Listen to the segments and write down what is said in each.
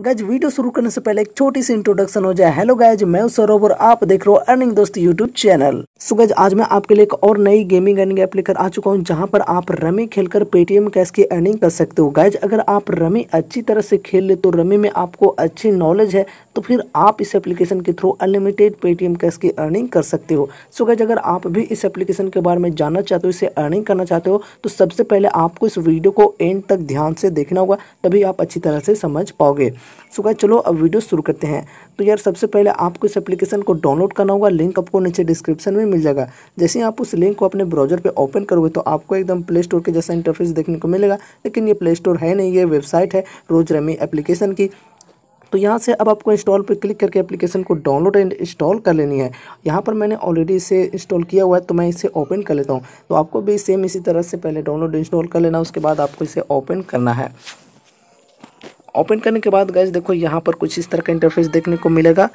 गज वीडियो शुरू करने से पहले एक छोटी सी इंट्रोडक्शन हो जाए हेलो गाइज मैं सौरभ और आप देख रहे हो अर्निंग दोस्त यूट्यूब चैनल सो गज आज मैं आपके लिए एक और नई गेमिंग अर्निंग ऐप लेकर आ चुका हूँ जहाँ पर आप रमी खेलकर पेटीएम कैश की अर्निंग कर सकते हो गाइज अगर आप रमी अच्छी तरह से खेल ले तो रमी में आपको अच्छी नॉलेज है तो फिर आप इस एप्लीकेशन के थ्रू अनलिमिटेड पेटीएम कैश की अर्निंग कर सकते हो सो गज अगर आप भी इस एप्लीकेशन के बारे में जानना चाहते हो इसे अर्निंग करना चाहते हो तो सबसे पहले आपको इस वीडियो को एंड तक ध्यान से देखना होगा तभी आप अच्छी तरह से समझ पाओगे सो गाइस चलो अब वीडियो शुरू करते हैं तो यार सबसे पहले आपको इस एप्लीकेशन को डाउनलोड करना होगा लिंक आपको नीचे डिस्क्रिप्शन में मिल जाएगा जैसे ही आप उस लिंक को अपने ब्राउजर पे ओपन करोगे तो आपको एकदम प्ले स्टोर के जैसा इंटरफेस देखने को मिलेगा लेकिन ये प्ले स्टोर है नहीं ये वेबसाइट है रोज रेमी एप्लीकेशन की तो यहाँ से अब आपको इंस्टॉल पर क्लिक करके एप्लीकेशन को डाउनलोड एंड इंस्टॉल कर लेनी है यहाँ पर मैंने ऑलरेडी इसे इंस्टॉल किया हुआ है तो मैं इसे ओपन कर लेता हूँ तो आपको भी सेम इसी तरह से पहले डाउनलोड इंस्टॉल कर लेना उसके बाद आपको इसे ओपन करना है ओपन करने के बाद गैस देखो यहाँ पर कुछ इस तरह का इंटरफेस देखने को मिलेगा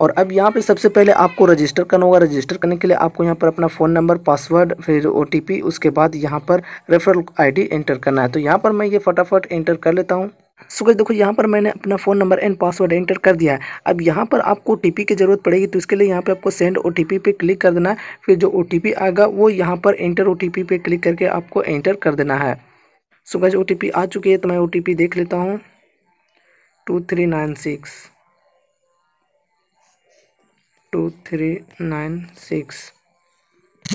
और अब यहाँ पे सबसे पहले आपको रजिस्टर करना होगा रजिस्टर करने के लिए आपको यहाँ पर अपना फ़ोन नंबर पासवर्ड फिर ओ उसके बाद यहाँ पर रेफरल आईडी एंटर करना है तो यहाँ पर मैं ये फटाफट एंटर कर लेता हूँ सो देखो यहाँ पर मैंने अपना phone number and password enter कर दिया है अब यहाँ पर आपको ओ की ज़रूरत पड़ेगी तो इसके लिए यहाँ पर आपको सेंड ओ पे क्लिक कर देना है फिर जो ओ आएगा वो यहाँ पर एंटर ओ पे क्लिक करके आपको एंटर कर देना है सो गज ओ आ चुकी है तो मैं ओ देख लेता हूँ 2396 2396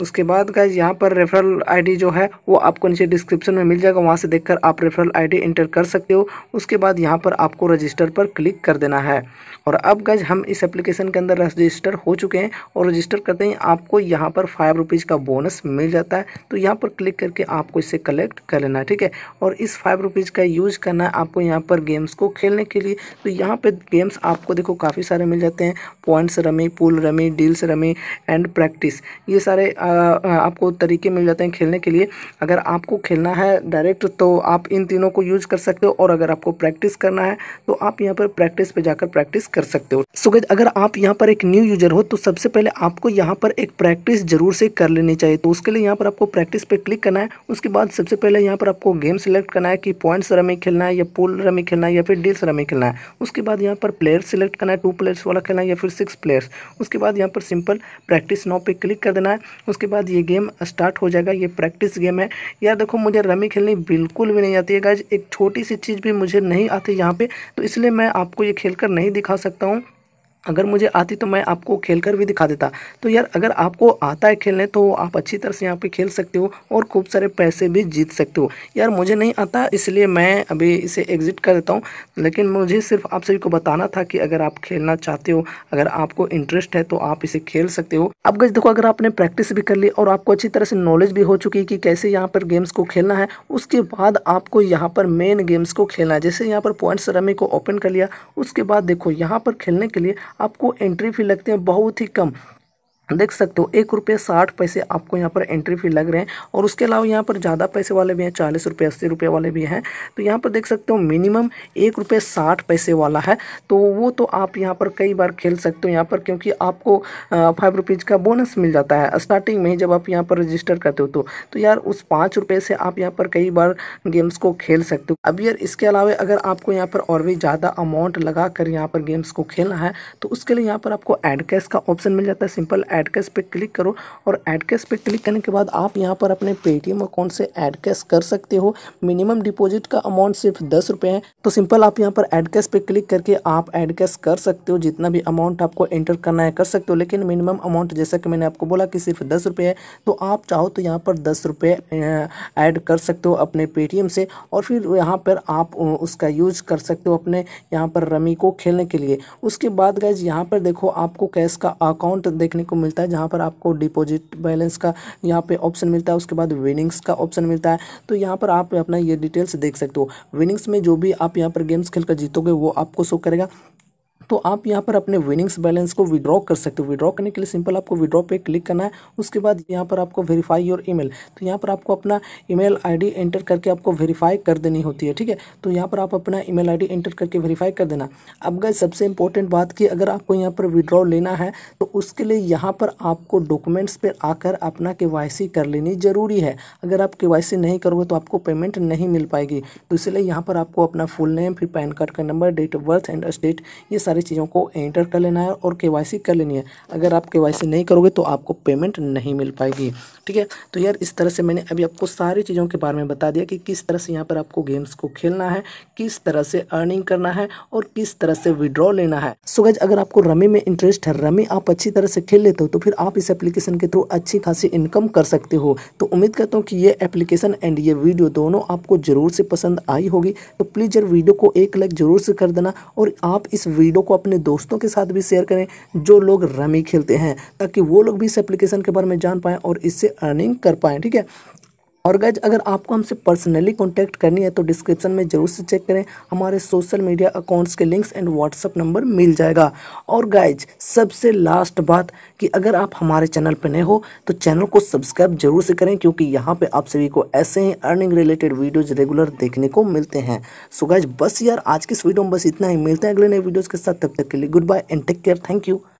उसके बाद गाइज यहाँ पर रेफरल आईडी जो है वो आपको नीचे डिस्क्रिप्शन में मिल जाएगा वहाँ से देखकर आप रेफरल आईडी एंटर कर सकते हो उसके बाद यहाँ पर आपको रजिस्टर पर क्लिक कर देना है और अब गज हम इस एप्लीकेशन के अंदर रजिस्टर हो चुके हैं और रजिस्टर करते ही आपको यहाँ पर फाइव रुपीज़ का बोनस मिल जाता है तो यहाँ पर क्लिक करके आपको इसे कलेक्ट कर लेना है ठीक है और इस फाइव रुपीज़ का यूज़ करना है आपको यहाँ पर गेम्स को खेलने के लिए तो यहाँ पर गेम्स आपको देखो काफ़ी सारे मिल जाते हैं points rummy pool rummy deals rummy and practice ये सारे आपको तरीके मिल जाते हैं खेलने के लिए अगर आपको खेलना है डायरेक्ट तो आप इन तीनों को यूज कर सकते हो और अगर आपको प्रैक्टिस करना है तो आप यहाँ पर प्रैक्टिस पे जाकर प्रैक्टिस कर सकते हो सो गज अगर आप यहाँ पर एक न्यू यूजर हो तो सबसे पहले आपको यहाँ पर एक प्रैक्टिस जरूर से कर लेनी चाहिए तो उसके लिए यहाँ पर आपको प्रैक्टिस पे क्लिक करना है उसके बाद सबसे पहले यहाँ पर आपको गेम सेलेक्ट करना है कि पॉइंट्स रमी खेलना है या पुल रमी खेलना है या फिर डील्स रमी खेलना है उसके बाद यहाँ पर प्लेयर सेलेक्ट करना है टू प्लेयर्स वाला खेलना है या फिर सिक्स प्लेयर्स उसके बाद यहाँ पर सिंपल प्रैक्टिस नाव पे क्लिक कर देना है उसके बाद ये गेम स्टार्ट हो जाएगा ये प्रैक्टिस गेम है यार देखो मुझे रमी खेलनी बिल्कुल भी नहीं आती है गाइज एक छोटी सी चीज़ भी मुझे नहीं आती यहाँ पर तो इसलिए मैं आपको ये खेल नहीं दिखा सकता हूँ अगर मुझे आती तो मैं आपको खेल कर भी दिखा देता तो यार अगर आपको आता है खेलने तो आप अच्छी तरह से यहाँ पे खेल सकते हो और खूब सारे पैसे भी जीत सकते हो यार मुझे नहीं आता इसलिए मैं अभी इसे एग्ज़िट कर देता हूँ लेकिन मुझे सिर्फ आप सभी को बताना था कि अगर आप खेलना चाहते हो अगर आपको इंटरेस्ट है तो आप इसे खेल सकते हो अब गज देखो अगर आपने प्रैक्टिस भी कर ली और आपको अच्छी तरह से नॉलेज भी हो चुकी है कि कैसे यहाँ पर गेम्स को खेलना है उसके बाद आपको यहाँ पर मेन गेम्स को खेलना है जैसे यहाँ पर पॉइंट्स रमी को ओपन कर लिया उसके बाद देखो यहाँ पर खेलने के लिए आपको एंट्री फ़ी लगते हैं बहुत ही कम देख सकते हो एक रुपये साठ पैसे आपको यहाँ पर एंट्री फी लग रहे हैं और उसके अलावा यहाँ पर ज़्यादा पैसे वाले भी हैं चालीस रुपये अस्सी रुपये वाले भी हैं तो यहाँ पर देख सकते हो मिनिमम एक रुपये साठ पैसे वाला है तो वो तो आप यहाँ पर कई बार खेल सकते हो यहाँ पर क्योंकि आपको फाइव रुपीज़ का बोनस मिल जाता है स्टार्टिंग में ही जब आप यहाँ पर रजिस्टर करते हो तो, तो यार उस पाँच रुपये से आप यहाँ पर कई बार गेम्स को खेल सकते हो अब यार इसके अलावा अगर आपको यहाँ पर और भी ज़्यादा अमाउंट लगा कर यहाँ पर गेम्स को खेलना है तो उसके लिए यहाँ पर आपको एड कैश का ऑप्शन मिल जाता है सिंपल ऐड कैश पे क्लिक करो और ऐड कैश पे क्लिक करने के बाद आप यहाँ पर अपने पेटीएम अकाउंट से ऐड कैश कर सकते हो मिनिमम डिपॉजिट का अमाउंट सिर्फ दस रुपये है तो सिंपल आप यहाँ पर ऐड कैश पे क्लिक करके आप ऐड कैश कर सकते हो जितना भी अमाउंट आपको एंटर करना है कर सकते हो लेकिन मिनिमम अमाउंट जैसा कि मैंने आपको बोला कि सिर्फ दस रुपये है तो आप चाहो तो यहाँ पर दस रुपये ऐड कर सकते हो अपने पेटीएम से और फिर यहाँ पर आप उसका यूज कर सकते हो अपने यहाँ पर रमी को खेलने के लिए उसके बाद गैज यहाँ पर देखो आपको कैश का अकाउंट देखने को मिलता है जहाँ पर आपको डिपॉजिट बैलेंस का यहाँ पे ऑप्शन मिलता है उसके बाद विनिंग्स का ऑप्शन मिलता है तो यहाँ पर आप अपना ये डिटेल्स देख सकते हो विनिंग्स में जो भी आप यहाँ पर गेम्स खेल जीतोगे वो आपको शो करेगा तो आप यहाँ पर अपने विनिंग्स बैलेंस को विड्रॉ कर सकते हो विड्रॉ करने के लिए सिंपल आपको विड्रॉ पे क्लिक करना है उसके बाद यहाँ पर आपको वेरीफाई योर ईमेल तो यहाँ पर आपको अपना ईमेल आईडी एंटर करके आपको वेरीफाई कर देनी होती है ठीक है तो यहाँ पर आप अपना ईमेल आईडी एंटर करके वेरीफाई कर देना अब गए सबसे इंपॉर्टेंट बात कि अगर आपको यहाँ पर विड्रॉ लेना है तो उसके लिए यहाँ पर आपको डॉक्यूमेंट्स पर आकर अपना के कर लेनी ज़रूरी है अगर आप के नहीं करोगे तो आपको पेमेंट नहीं मिल पाएगी तो इसलिए यहाँ पर आपको अपना फुल नेम फिर पैन कार्ड का number date of birth and state ये सारे सारी चीज़ों को एंटर कर लेना है और के कर लेनी है अगर आप के नहीं करोगे तो आपको पेमेंट नहीं मिल पाएगी ठीक है तो यार इस तरह से मैंने अभी आपको सारी चीज़ों के बारे में बता दिया कि किस तरह से यहाँ पर आपको गेम्स को खेलना है किस तरह से अर्निंग करना है और किस तरह से विड्रॉ लेना है सो गज अगर आपको रमी में इंटरेस्ट है रमी आप अच्छी तरह से खेल लेते हो तो फिर आप इस एप्लीकेशन के थ्रू अच्छी खासी इनकम कर सकते हो तो उम्मीद करता हूँ कि ये एप्लीकेशन एंड ये वीडियो दोनों आपको जरूर से पसंद आई होगी तो प्लीज़ यार वीडियो को एक लाइक जरूर से कर देना और आप इस वीडियो को अपने दोस्तों के साथ भी शेयर करें जो लोग रमी खेलते हैं ताकि वो लोग भी इस एप्लीकेशन के बारे में जान पाएँ और इससे अर्निंग कर पाएँ ठीक है और गैज अगर आपको हमसे पर्सनली कॉन्टैक्ट करनी है तो डिस्क्रिप्शन में ज़रूर से चेक करें हमारे सोशल मीडिया अकाउंट्स के लिंक्स एंड व्हाट्सअप नंबर मिल जाएगा और गैज सबसे लास्ट बात कि अगर आप हमारे चैनल पर नए हो तो चैनल को सब्सक्राइब जरूर से करें क्योंकि यहाँ पर आप सभी को ऐसे ही अर्निंग रिलेटेड वीडियोज़ रेगुलर देखने को मिलते हैं सो गैज बस यार आज की इस वीडियो में बस इतना ही मिलते हैं अगले नए वीडियोज़ के साथ तब तक के लिए good bye and take care thank you